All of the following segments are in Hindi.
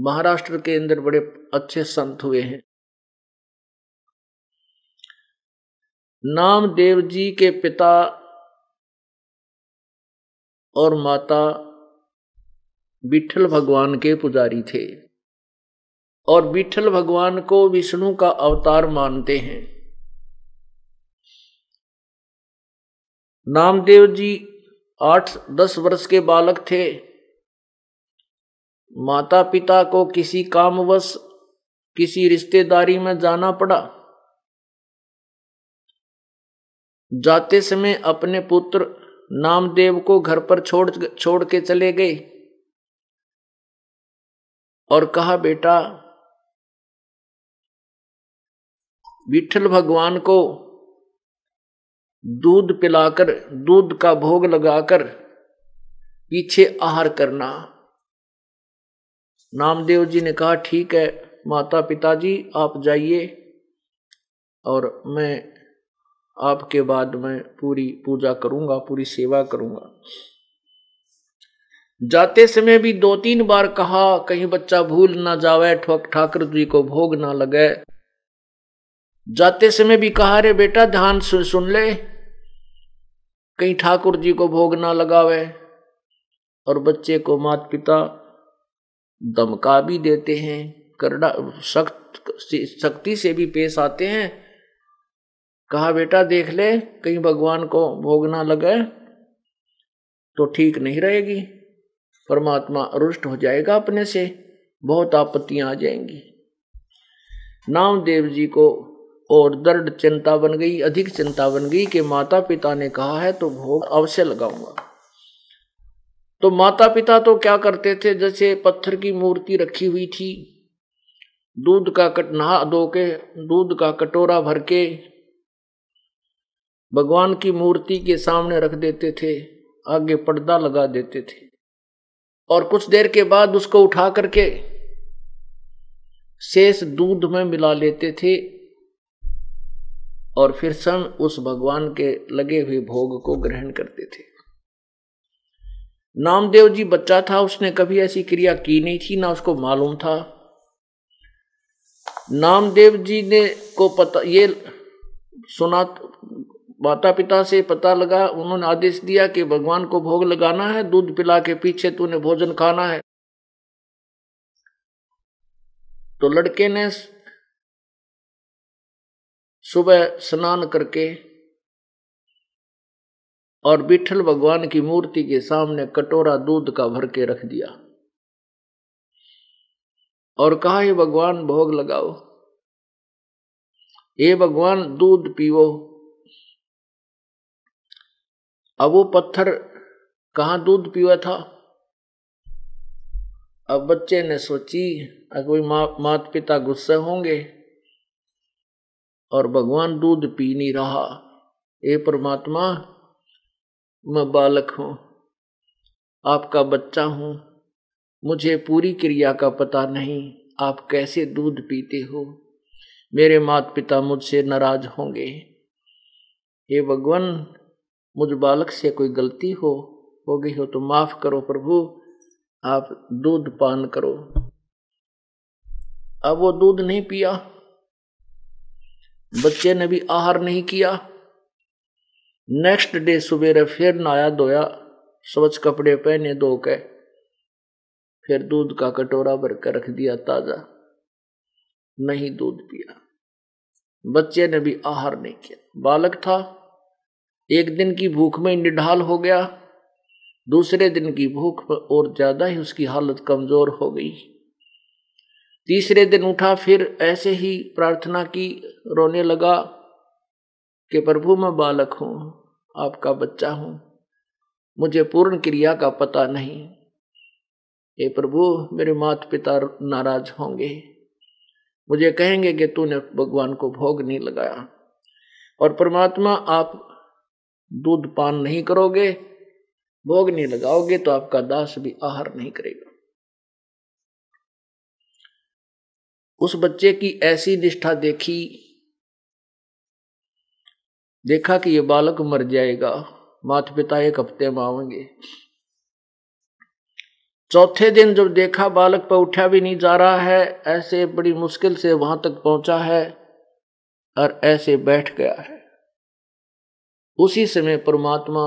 महाराष्ट्र के अंदर बड़े अच्छे संत हुए हैं नामदेव जी के पिता और माता विठल भगवान के पुजारी थे और विठल भगवान को विष्णु का अवतार मानते हैं नामदेव जी आठ दस वर्ष के बालक थे माता पिता को किसी कामवश किसी रिश्तेदारी में जाना पड़ा जाते समय अपने पुत्र नामदेव को घर पर छोड़ छोड़ के चले गए और कहा बेटा विठल भगवान को दूध पिलाकर दूध का भोग लगाकर पीछे आहार करना नामदेव जी ने कहा ठीक है माता पिताजी आप जाइए और मैं आपके बाद मैं पूरी पूजा करूंगा पूरी सेवा करूंगा जाते समय भी दो तीन बार कहा कहीं बच्चा भूल ना जावे ठोक ठाकुर जी को भोग ना लगे जाते समय भी कहा रे बेटा ध्यान सुन सुन ले कहीं ठाकुर जी को भोग ना लगावे और बच्चे को माता पिता दमका भी देते हैं करना सख्त सख्ती से भी पेश आते हैं कहा बेटा देख ले कहीं भगवान को भोग ना लगे तो ठीक नहीं रहेगी परमात्मा रुष्ट हो जाएगा अपने से बहुत आपत्तियां आ जाएंगी नामदेव जी को और दर्द चिंता बन गई अधिक चिंता बन गई कि माता पिता ने कहा है तो भोग अवश्य लगाऊंगा तो माता पिता तो क्या करते थे जैसे पत्थर की मूर्ति रखी हुई थी दूध का कट नहा दो के दूध का कटोरा भर के भगवान की मूर्ति के सामने रख देते थे आगे पर्दा लगा देते थे और कुछ देर के बाद उसको उठा करके शेष दूध में मिला लेते थे और फिर सन उस भगवान के लगे हुए भोग को ग्रहण करते थे नामदेव जी बच्चा था उसने कभी ऐसी क्रिया की नहीं थी ना उसको मालूम था नामदेव जी ने को पता ये सुना माता पिता से पता लगा उन्होंने आदेश दिया कि भगवान को भोग लगाना है दूध पिला के पीछे तूने भोजन खाना है तो लड़के ने सुबह स्नान करके और विठल भगवान की मूर्ति के सामने कटोरा दूध का भर के रख दिया और कहा हे भगवान भोग लगाओ ये भगवान दूध पीवो अब वो पत्थर कहाँ दूध पीवा था अब बच्चे ने सोची कोई माँ माता पिता गुस्से होंगे और भगवान दूध पी नहीं रहा ये परमात्मा मैं बालक हूँ आपका बच्चा हूँ मुझे पूरी क्रिया का पता नहीं आप कैसे दूध पीते हो मेरे माता पिता मुझसे नाराज होंगे हे भगवान मुझ बालक से कोई गलती हो हो गई हो तो माफ करो प्रभु आप दूध पान करो अब वो दूध नहीं पिया बच्चे ने भी आहार नहीं किया नेक्स्ट डे सवेरे फिर नहाया धोया स्वच्छ कपड़े पहने धो के फिर दूध का कटोरा भर कर रख दिया ताजा नहीं दूध पिया बच्चे ने भी आहार नहीं किया बालक था एक दिन की भूख में निढाल हो गया दूसरे दिन की भूख में और ज्यादा ही उसकी हालत कमजोर हो गई तीसरे दिन उठा फिर ऐसे ही प्रार्थना की रोने लगा कि प्रभु मैं बालक हूँ आपका बच्चा हूँ मुझे पूर्ण क्रिया का पता नहीं ये प्रभु मेरे माता पिता नाराज होंगे मुझे कहेंगे कि तूने भगवान को भोग नहीं लगाया और परमात्मा आप दूध पान नहीं करोगे भोग नहीं लगाओगे तो आपका दास भी आहार नहीं करेगा उस बच्चे की ऐसी निष्ठा देखी देखा कि ये बालक मर जाएगा माता पिता एक हफ्ते में आवेंगे चौथे दिन जब देखा बालक पर उठा भी नहीं जा रहा है ऐसे बड़ी मुश्किल से वहां तक पहुंचा है और ऐसे बैठ गया है उसी समय परमात्मा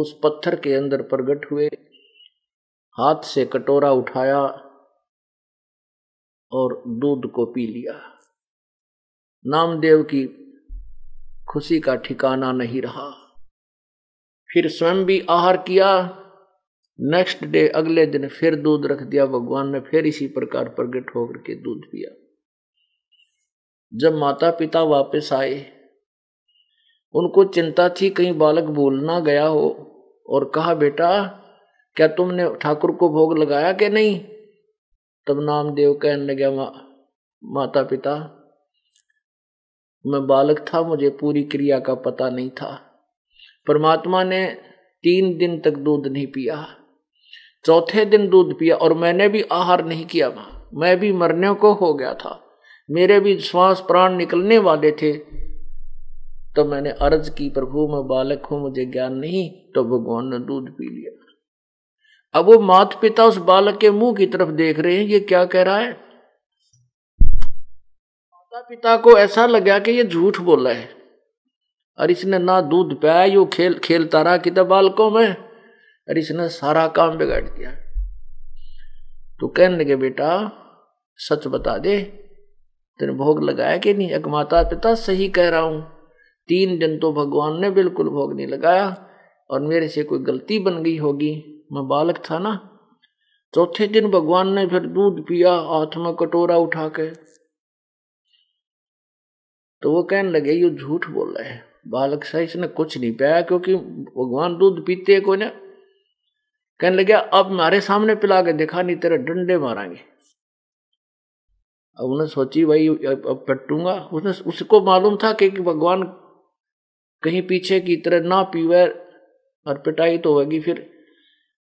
उस पत्थर के अंदर प्रकट हुए हाथ से कटोरा उठाया और दूध को पी लिया नामदेव की खुशी का ठिकाना नहीं रहा फिर स्वयं भी आहार किया नेक्स्ट डे अगले दिन फिर दूध रख दिया भगवान ने फिर इसी प्रकार प्रकट होकर के दूध पिया जब माता पिता वापस आए उनको चिंता थी कहीं बालक भूल ना गया हो और कहा बेटा क्या तुमने ठाकुर को भोग लगाया कि नहीं तब नामदेव कहने लगे मा, माता पिता मैं बालक था मुझे पूरी क्रिया का पता नहीं था परमात्मा ने तीन दिन तक दूध नहीं पिया चौथे दिन दूध पिया और मैंने भी आहार नहीं किया मैं भी मरने को हो गया था मेरे भी श्वास प्राण निकलने वाले थे तो मैंने अर्ज की प्रभु मैं बालक हूं मुझे ज्ञान नहीं तो भगवान ने दूध पी लिया अब वो माता पिता उस बालक के मुंह की तरफ देख रहे हैं ये क्या कह रहा है माता पिता को ऐसा लगा कि ये झूठ बोला है और इसने ना दूध पिया यू खेल खेलता रहा कि बालकों में और इसने सारा काम बिगाड़ दिया तो कहने लगे बेटा सच बता दे तेरे भोग लगाया कि नहीं एक माता पिता सही कह रहा हूं तीन दिन तो भगवान ने बिल्कुल भोग नहीं लगाया और मेरे से कोई गलती बन गई होगी मैं बालक था ना चौथे दिन भगवान ने फिर दूध पिया हाथ में कटोरा उठा के तो वो कहने लगे ये झूठ बोल रहे हैं बालक सा इसने कुछ नहीं पाया क्योंकि भगवान दूध पीते है कोई ना कहने लगे अब हमारे सामने पिला के दिखा नहीं तेरे डंडे मारेंगे अब उन्हें सोची भाई अब, पटूंगा उसने उसको मालूम था कि भगवान कहीं पीछे की तरह ना पीवे और पिटाई तो होगी फिर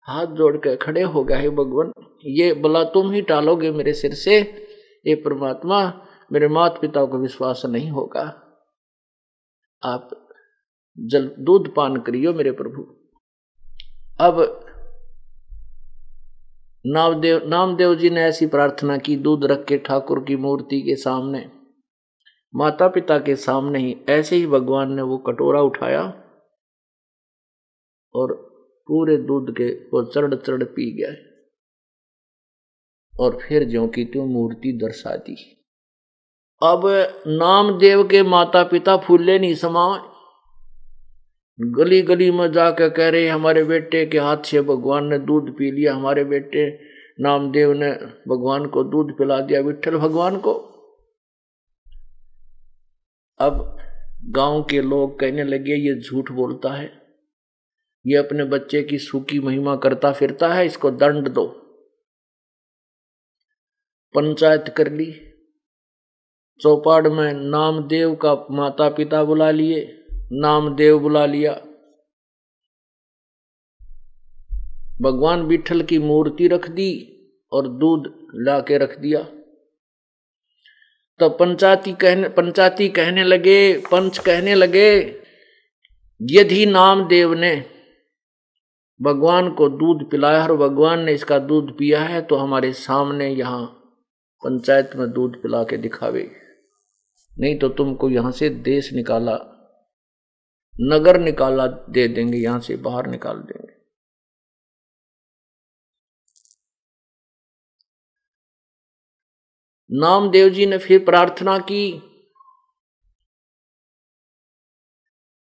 हाथ जोड़ के खड़े हो गए भगवान ये बला तुम ही टालोगे मेरे सिर से ये परमात्मा मेरे माता पिता को विश्वास नहीं होगा आप जल दूध पान करियो मेरे प्रभु अब नामदेव नामदेव जी ने ऐसी प्रार्थना की दूध रख के ठाकुर की मूर्ति के सामने माता पिता के सामने ही ऐसे ही भगवान ने वो कटोरा उठाया और पूरे दूध के वो चढ़ चढ़ पी गए और फिर ज्यो की त्यों मूर्ति दर्शा दी अब नामदेव के माता पिता फूले नहीं समाओ गली गली में जाकर कह रहे हमारे बेटे के हाथ से भगवान ने दूध पी लिया हमारे बेटे नामदेव ने भगवान को दूध पिला दिया विठल भगवान को अब गांव के लोग कहने लगे ये झूठ बोलता है ये अपने बच्चे की सूखी महिमा करता फिरता है इसको दंड दो पंचायत कर ली चौपाड़ में नामदेव का माता पिता बुला लिए नामदेव बुला लिया भगवान विठल की मूर्ति रख दी और दूध ला के रख दिया तो पंचायती कहने पंचायती कहने लगे पंच कहने लगे यदि नामदेव ने भगवान को दूध पिलाया और भगवान ने इसका दूध पिया है तो हमारे सामने यहाँ पंचायत में दूध पिला के दिखावे नहीं तो तुमको यहां से देश निकाला नगर निकाला दे देंगे यहां से बाहर निकाल देंगे नामदेव जी ने फिर प्रार्थना की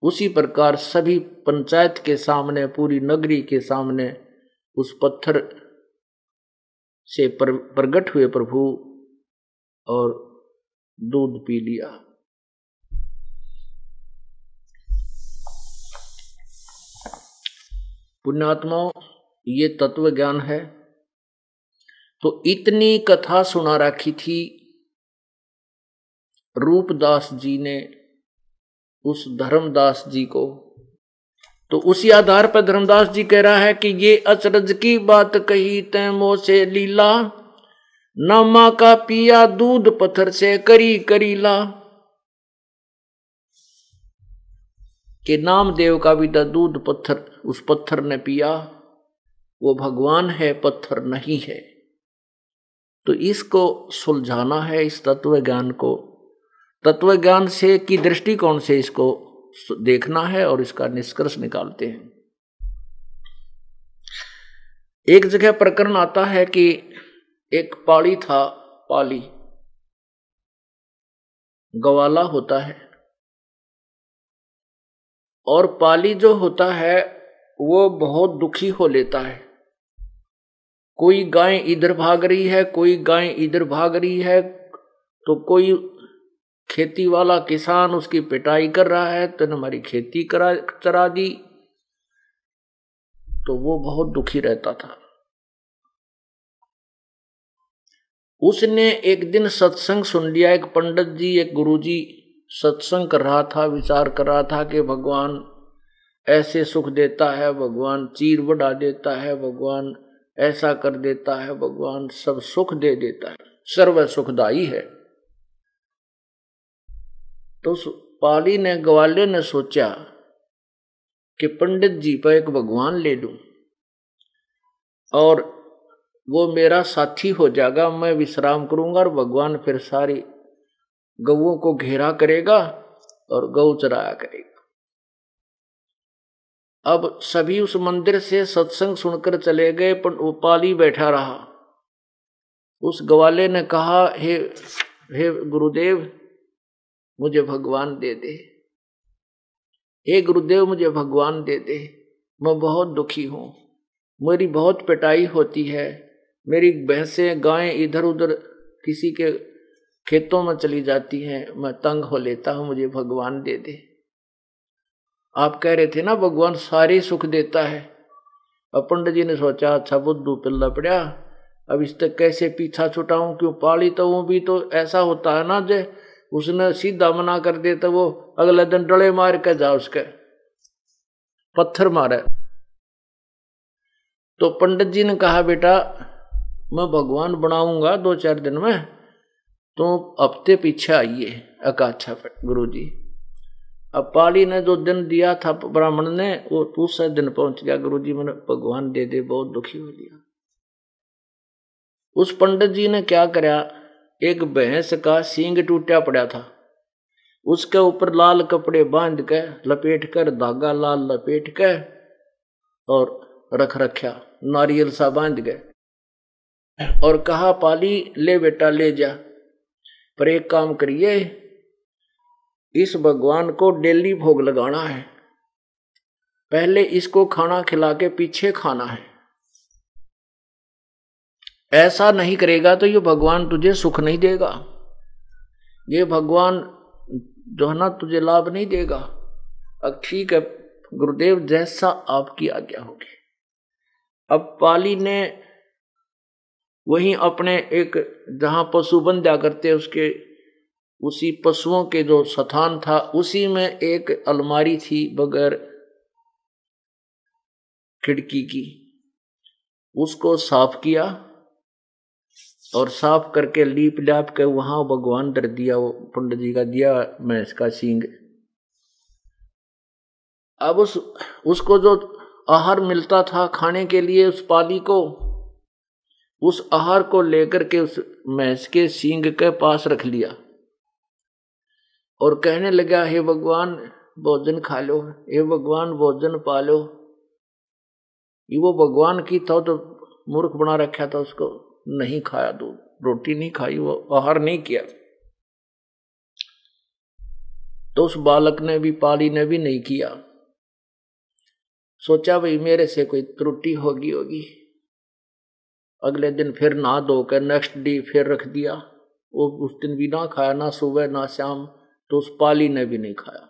उसी प्रकार सभी पंचायत के सामने पूरी नगरी के सामने उस पत्थर से प्रगट हुए प्रभु और दूध पी लिया पुण्यात्माओं ये तत्व ज्ञान है तो इतनी कथा सुना रखी थी रूपदास जी ने उस धर्मदास जी को तो उसी आधार पर धर्मदास जी कह रहा है कि ये अचरज की बात कही तैमो से लीला न माँ का पिया दूध पत्थर से करी करीला नाम नामदेव का भी दूध पत्थर उस पत्थर ने पिया वो भगवान है पत्थर नहीं है तो इसको सुलझाना है इस तत्व ज्ञान को तत्व ज्ञान से की दृष्टिकोण से इसको देखना है और इसका निष्कर्ष निकालते हैं एक जगह प्रकरण आता है कि एक पाड़ी था पाली गवाला होता है और पाली जो होता है वो बहुत दुखी हो लेता है कोई गाय इधर भाग रही है कोई गाय इधर भाग रही है तो कोई खेती वाला किसान उसकी पिटाई कर रहा है तो हमारी खेती करा चरा दी तो वो बहुत दुखी रहता था उसने एक दिन सत्संग सुन लिया एक पंडित जी एक गुरु जी सत्संग कर रहा था विचार कर रहा था कि भगवान ऐसे सुख देता है भगवान चीर बढ़ा देता है भगवान ऐसा कर देता है भगवान सब सुख दे देता है सर्व सुखदाई है तो पाली ने ग्वाले ने सोचा कि पंडित जी पर एक भगवान ले लू और वो मेरा साथी हो जाएगा मैं विश्राम करूंगा और भगवान फिर सारी गऊ को घेरा करेगा और गौ चराया करेगा अब सभी उस मंदिर से सत्संग सुनकर चले गए पर उपाली बैठा रहा उस ग्वाले ने कहा हे हे गुरुदेव मुझे भगवान दे दे हे गुरुदेव मुझे भगवान दे दे मैं बहुत दुखी हूं मेरी बहुत पिटाई होती है मेरी भैंसें गायें इधर उधर किसी के खेतों में चली जाती हैं मैं तंग हो लेता हूं मुझे भगवान दे दे आप कह रहे थे ना भगवान सारे सुख देता है और पंडित जी ने सोचा अच्छा बुद्धू पिल्ला पड़ा अब इस तक कैसे पीछा छुटाऊं क्यों पाली तो वो भी तो ऐसा होता है ना जे उसने सीधा मना कर दे तो वो अगले दिन डले मार के जा उसके पत्थर मारे तो पंडित जी ने कहा बेटा मैं भगवान बनाऊंगा दो चार दिन में तो हफ्ते पीछे आइए अकाछा गुरु जी अब पाली ने जो दिन दिया था ब्राह्मण ने वो दूसरे दिन पहुंच गया गुरु जी मैंने भगवान दे दे बहुत दुखी हो गया उस पंडित जी ने क्या करा एक भैंस का सींग टूटा पड़ा था उसके ऊपर लाल कपड़े बांध के लपेट कर धागा लाल लपेट के और रख रख्या नारियल सा बांध गए और कहा पाली ले बेटा ले जा पर एक काम करिए इस भगवान को डेली भोग लगाना है पहले इसको खाना खिला के पीछे खाना है ऐसा नहीं करेगा तो ये भगवान तुझे सुख नहीं देगा ये भगवान जो है ना तुझे लाभ नहीं देगा अब ठीक है गुरुदेव जैसा आपकी आज्ञा होगी अब पाली ने वहीं अपने एक जहाँ पशु बन जा करते उसके उसी पशुओं के जो स्थान था उसी में एक अलमारी थी बगैर खिड़की की उसको साफ किया और साफ करके लीप लाप के वहाँ भगवान दर दिया वो पंडित जी का दिया मैं इसका सींग अब उस उसको जो आहार मिलता था खाने के लिए उस पाली को उस आहार को लेकर के उस महस के सींग के पास रख लिया और कहने लगा हे भगवान भोजन खा लो हे भगवान भोजन पा लो ये वो भगवान की था तो मूर्ख बना रखा था उसको नहीं खाया दूध तो रोटी नहीं खाई वो आहार नहीं किया तो उस बालक ने भी पाली ने भी नहीं किया सोचा भाई मेरे से कोई त्रुटि होगी होगी अगले दिन फिर नहा धोकर नेक्स्ट डे फिर रख दिया वो उस दिन भी ना खाया ना सुबह ना शाम तो उस पाली ने भी नहीं खाया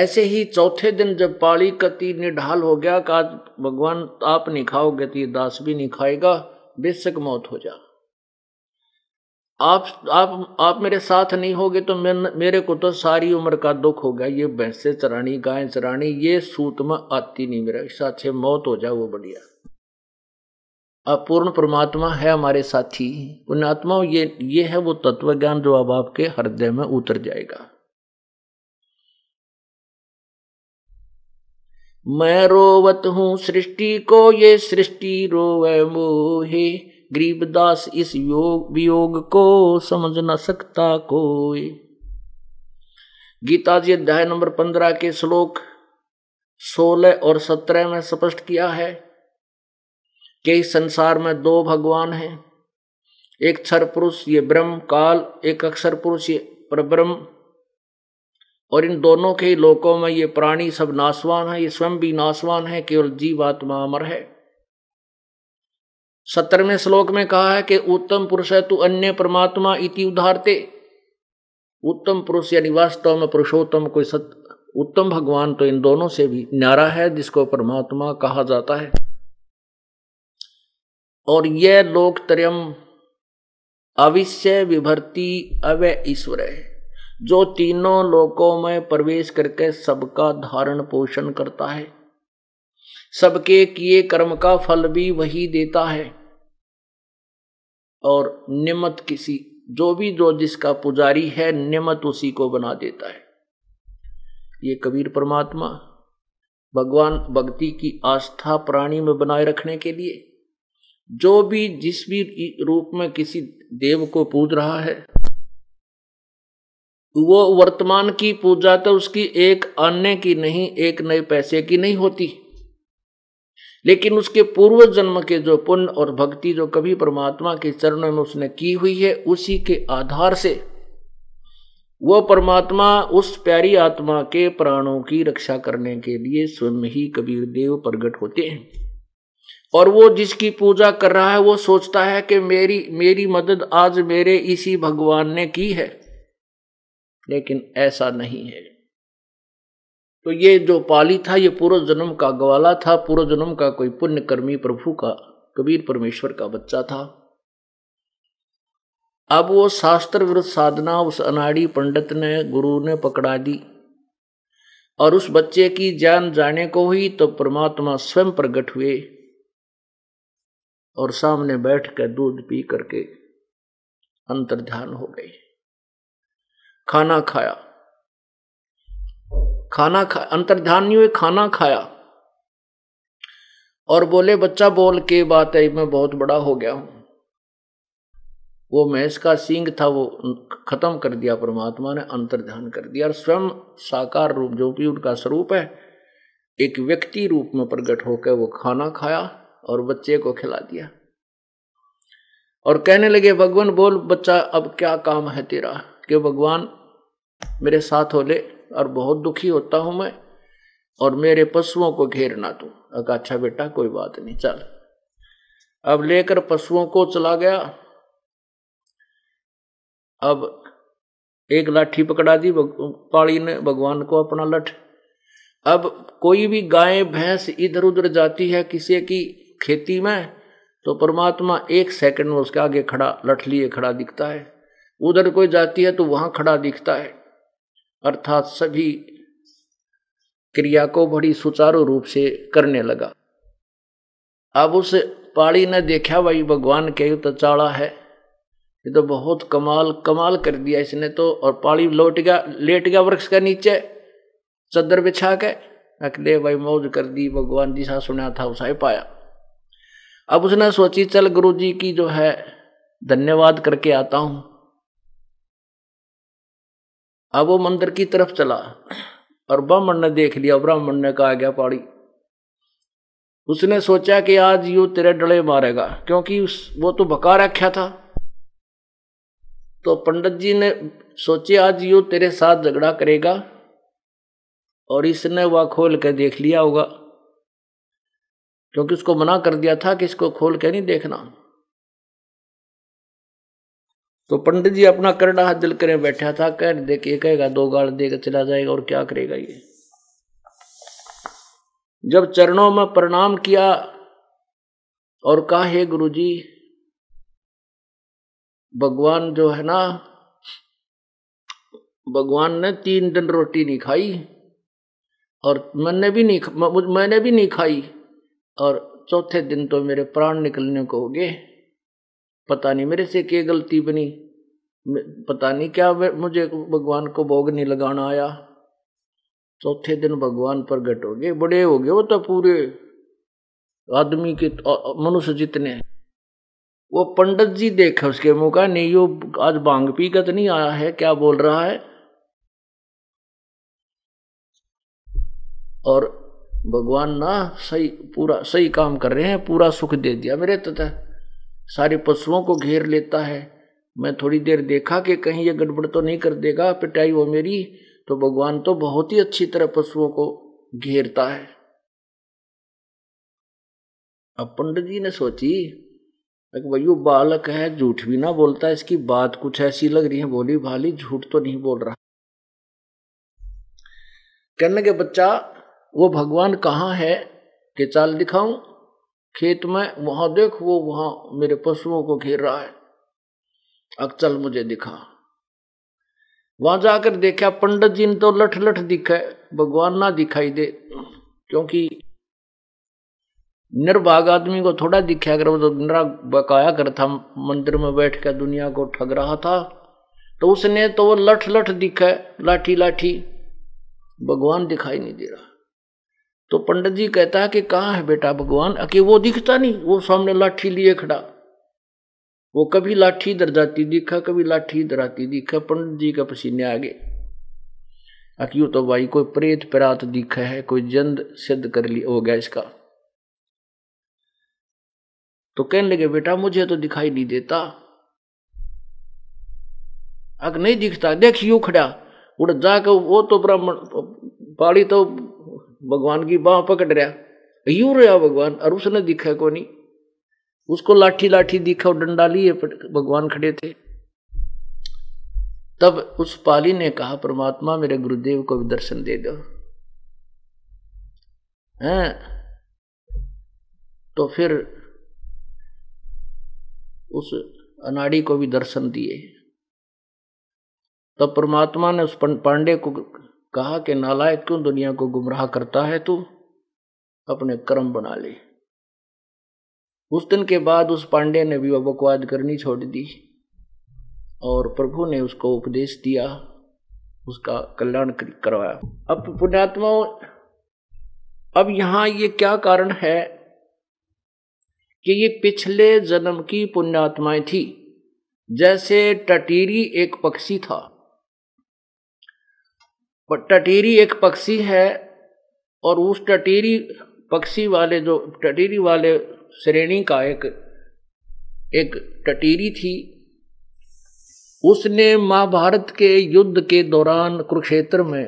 ऐसे ही चौथे दिन जब पाली कति निढाल हो गया कहा भगवान आप नहीं खाओगे तो ये दास भी नहीं खाएगा बेशक मौत हो जा आप आप आप मेरे साथ नहीं होगे तो मेरे को तो सारी उम्र का दुख होगा ये भैंसे चरानी गाय चरानी ये सूत में आती नहीं मेरा साथ मौत हो जाए वो बढ़िया पूर्ण परमात्मा है हमारे साथी उन आत्माओं ये ये है वो तत्व ज्ञान जो अब आपके हृदय में उतर जाएगा मैं रोवत हूं सृष्टि को ये सृष्टि रोवे मोहे गरीबदास इस योग वियोग को समझ न सकता कोई गीता जी अध्याय नंबर पंद्रह के श्लोक सोलह और सत्रह में स्पष्ट किया है कि इस संसार में दो भगवान हैं एक क्षर पुरुष ये ब्रह्म काल एक अक्षर पुरुष ये परब्रह्म और इन दोनों के लोकों में ये प्राणी सब नासवान है ये स्वयं भी नासवान है केवल जीवात्मा अमर है सत्रहवें श्लोक में कहा है कि उत्तम पुरुष है तू अन्य परमात्मा इति उदाहरते उत्तम पुरुष यानी वास्तव में पुरुषोत्तम कोई सत उत्तम भगवान तो इन दोनों से भी न्यारा है जिसको परमात्मा कहा जाता है और यह लोकत्रयम अविश्य विभर्ति अवय ईश्वर है जो तीनों लोकों में प्रवेश करके सबका धारण पोषण करता है सबके किए कर्म का फल भी वही देता है और निमत किसी जो भी जो जिसका पुजारी है निमत उसी को बना देता है ये कबीर परमात्मा भगवान भक्ति की आस्था प्राणी में बनाए रखने के लिए जो भी जिस भी रूप में किसी देव को पूज रहा है वो वर्तमान की पूजा तो उसकी एक अन्य की नहीं एक नए पैसे की नहीं होती लेकिन उसके पूर्व जन्म के जो पुण्य और भक्ति जो कभी परमात्मा के चरणों में उसने की हुई है उसी के आधार से वह परमात्मा उस प्यारी आत्मा के प्राणों की रक्षा करने के लिए स्वयं ही कबीर देव प्रगट होते हैं और वो जिसकी पूजा कर रहा है वो सोचता है कि मेरी मेरी मदद आज मेरे इसी भगवान ने की है लेकिन ऐसा नहीं है तो ये जो पाली था ये पूर्व जन्म का ग्वाला था पूर्व जन्म का कोई पुण्यकर्मी प्रभु का कबीर परमेश्वर का बच्चा था अब वो शास्त्र विरुद्ध साधना उस अनाड़ी पंडित ने गुरु ने पकड़ा दी और उस बच्चे की जान जाने को हुई तो परमात्मा स्वयं प्रकट हुए और सामने बैठ कर दूध पी करके अंतर्ध्यान हो गए खाना खाया खाना खा अंतर ध्यान नहीं हुए खाना खाया और बोले बच्चा बोल के बात है मैं बहुत बड़ा हो गया हूं वो महेश का सिंह था वो खत्म कर दिया परमात्मा ने अंतर ध्यान कर दिया और स्वयं साकार रूप जो भी उनका स्वरूप है एक व्यक्ति रूप में प्रकट होकर वो खाना खाया और बच्चे को खिला दिया और कहने लगे भगवान बोल बच्चा अब क्या काम है तेरा कि भगवान मेरे साथ हो ले और बहुत दुखी होता हूं मैं और मेरे पशुओं को घेरना तू अका अच्छा बेटा कोई बात नहीं चल अब लेकर पशुओं को चला गया अब एक लाठी पकड़ा दी पाड़ी ने भगवान को अपना लठ अब कोई भी गाय भैंस इधर उधर जाती है किसी की खेती में तो परमात्मा एक सेकंड में उसके आगे खड़ा लठ लिए खड़ा दिखता है उधर कोई जाती है तो वहां खड़ा दिखता है अर्थात सभी क्रिया को बड़ी सुचारू रूप से करने लगा अब उस पाड़ी ने देखा भाई भगवान के तो चाड़ा है ये तो बहुत कमाल कमाल कर दिया इसने तो और पाड़ी लौट गया लेट गया वृक्ष के नीचे चदर बिछा के अकले भाई मौज कर दी भगवान जी सा सुना था उसे पाया अब उसने सोची चल गुरु जी की जो है धन्यवाद करके आता हूँ अब वो मंदिर की तरफ चला और ब्राह्मण ने देख लिया ब्राह्मण ने कहा गया पाड़ी उसने सोचा कि आज यू तेरे डले मारेगा क्योंकि उस वो तो बका रखा था तो पंडित जी ने सोचे आज यू तेरे साथ झगड़ा करेगा और इसने वह खोल के देख लिया होगा क्योंकि उसको मना कर दिया था कि इसको खोल के नहीं देखना तो पंडित जी अपना करड़ा हाथ दिल करें बैठा था कह देख ये कहेगा दो गाल देकर चला जाएगा और क्या करेगा ये जब चरणों में प्रणाम किया और कहा हे गुरु जी भगवान जो है ना भगवान ने तीन दिन रोटी नहीं खाई और मैंने भी नहीं मैंने भी नहीं खाई और चौथे दिन तो मेरे प्राण निकलने को हो गए पता नहीं मेरे से क्या गलती बनी पता नहीं क्या मुझे भगवान को भोग नहीं लगाना आया चौथे दिन भगवान प्रगट हो गए बड़े हो गए वो तो पूरे आदमी के मनुष्य जितने वो पंडित जी देखा उसके मुंह का नहीं यो आज भांग पी का तो नहीं आया है क्या बोल रहा है और भगवान ना सही पूरा सही काम कर रहे हैं पूरा सुख दे दिया मेरे तथा सारे पशुओं को घेर लेता है मैं थोड़ी देर देखा कि कहीं ये गड़बड़ तो नहीं कर देगा पिटाई वो मेरी तो भगवान तो बहुत ही अच्छी तरह पशुओं को घेरता है अब पंडित जी ने सोची भैया बालक है झूठ भी ना बोलता इसकी बात कुछ ऐसी लग रही है बोली भाली झूठ तो नहीं बोल रहा कहने के बच्चा वो भगवान कहाँ है कि चाल दिखाऊं खेत में वहां देख वो वहां मेरे पशुओं को घेर रहा है अक्चल मुझे दिखा वहां जाकर देखा पंडित जी ने तो लठ लठ दिखा भगवान ना दिखाई दे क्योंकि निर्भाग आदमी को थोड़ा दिखा अगर वो तो निरा बकाया कर था मंदिर में बैठ कर दुनिया को ठग रहा था तो उसने तो वो लठ लठ दिखा लाठी लाठी भगवान दिखाई नहीं दे रहा तो पंडित जी कहता है कि कहाँ है बेटा भगवान अके वो दिखता नहीं वो सामने लाठी लिए खड़ा वो कभी लाठी इधर जाती दिखा कभी लाठी इधर आती दिखा पंडित जी का पसीने आ गए अक्यू तो भाई कोई प्रेत प्रात दिखा है कोई जंद सिद्ध कर लिया हो गया इसका तो कहने लगे बेटा मुझे तो दिखाई नहीं देता अग नहीं दिखता देख यू खड़ा उड़ जाकर वो तो ब्राह्मण पाड़ी तो भगवान की बाह पकड़ रहा यूं रहा भगवान और उसने दिखा को नहीं उसको लाठी लाठी दिखा और डंडा लिए भगवान खड़े थे तब उस पाली ने कहा परमात्मा मेरे गुरुदेव को भी दर्शन दे दो हैं तो फिर उस अनाड़ी को भी दर्शन दिए तब परमात्मा ने उस पांडे को कहा कि नालायक क्यों दुनिया को गुमराह करता है तू अपने कर्म बना ले उस दिन के बाद उस पांडे ने भी वह बकवाद करनी छोड़ दी और प्रभु ने उसको उपदेश दिया उसका कल्याण करवाया अब पुण्यात्माओं अब यहां ये क्या कारण है कि ये पिछले जन्म की पुण्यात्माएं थी जैसे टटीरी एक पक्षी था पर टटेरी एक पक्षी है और उस टटेरी पक्षी वाले जो टटेरी वाले श्रेणी का एक एक टटेरी थी उसने महाभारत के युद्ध के दौरान कुरुक्षेत्र में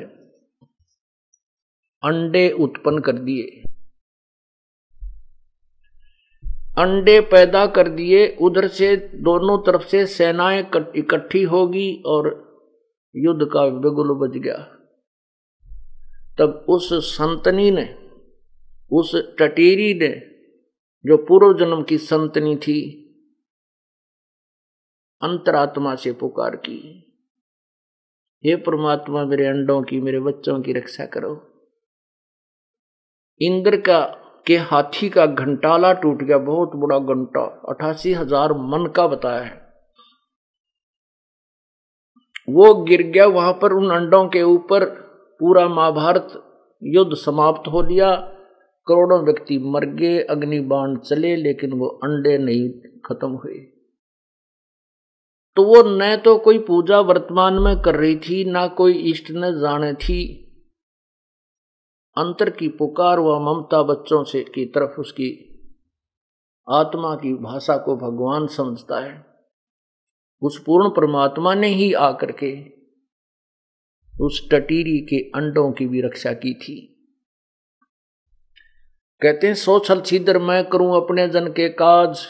अंडे उत्पन्न कर दिए अंडे पैदा कर दिए उधर से दोनों तरफ से सेनाएं इकट्ठी होगी और युद्ध का बिगुल बज गया तब उस संतनी ने उस टटेरी ने जो पूर्व जन्म की संतनी थी अंतरात्मा से पुकार की हे परमात्मा मेरे अंडों की मेरे बच्चों की रक्षा करो इंद्र का के हाथी का घंटाला टूट गया बहुत बड़ा घंटा अठासी हजार मन का बताया है वो गिर गया वहां पर उन अंडों के ऊपर पूरा महाभारत युद्ध समाप्त हो लिया करोड़ों व्यक्ति मर गए अग्निबाण चले लेकिन वो अंडे नहीं खत्म हुए तो वो न तो कोई पूजा वर्तमान में कर रही थी ना कोई इष्ट ने जाने थी अंतर की पुकार व ममता बच्चों से की तरफ उसकी आत्मा की भाषा को भगवान समझता है उस पूर्ण परमात्मा ने ही आकर के उस टटीरी के अंडों की भी रक्षा की थी कहते हैं सोचल छिद्र मैं करूं अपने जन के काज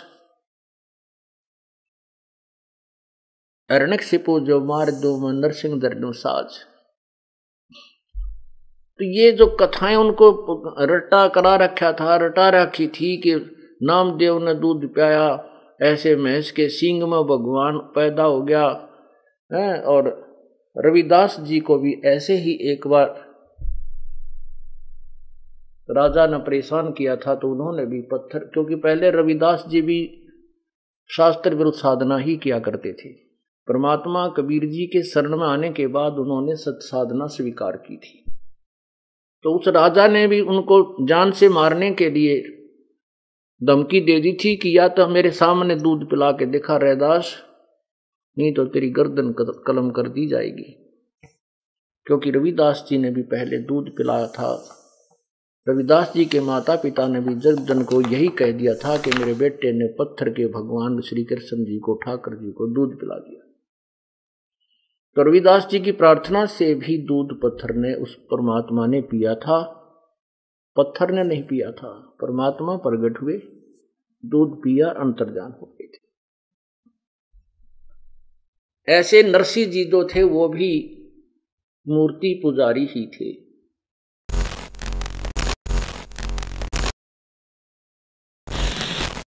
अरणक सिपो जो मार दो मैं नरसिंह दर्दू साज तो ये जो कथाएं उनको रटा करा रखा था रटा रखी थी कि नामदेव ने दूध पियाया ऐसे महस के सींग में भगवान पैदा हो गया है और रविदास जी को भी ऐसे ही एक बार राजा ने परेशान किया था तो उन्होंने भी पत्थर क्योंकि पहले रविदास जी भी शास्त्र विरुद्ध साधना ही किया करते थे परमात्मा कबीर जी के शरण में आने के बाद उन्होंने सत साधना स्वीकार की थी तो उस राजा ने भी उनको जान से मारने के लिए धमकी दे दी थी कि या तो मेरे सामने दूध पिला के देखा रैदास नहीं तो तेरी गर्दन कलम कर दी जाएगी क्योंकि रविदास जी ने भी पहले दूध पिलाया था रविदास जी के माता पिता ने भी जगदन को यही कह दिया था कि मेरे बेटे ने पत्थर के भगवान श्री कृष्ण जी को ठाकर जी को दूध पिला दिया तो रविदास जी की प्रार्थना से भी दूध पत्थर ने उस परमात्मा ने पिया था पत्थर ने नहीं पिया था परमात्मा प्रगट हुए दूध पिया अंतर्जान हो ऐसे नरसी जी जो थे वो भी मूर्ति पुजारी ही थे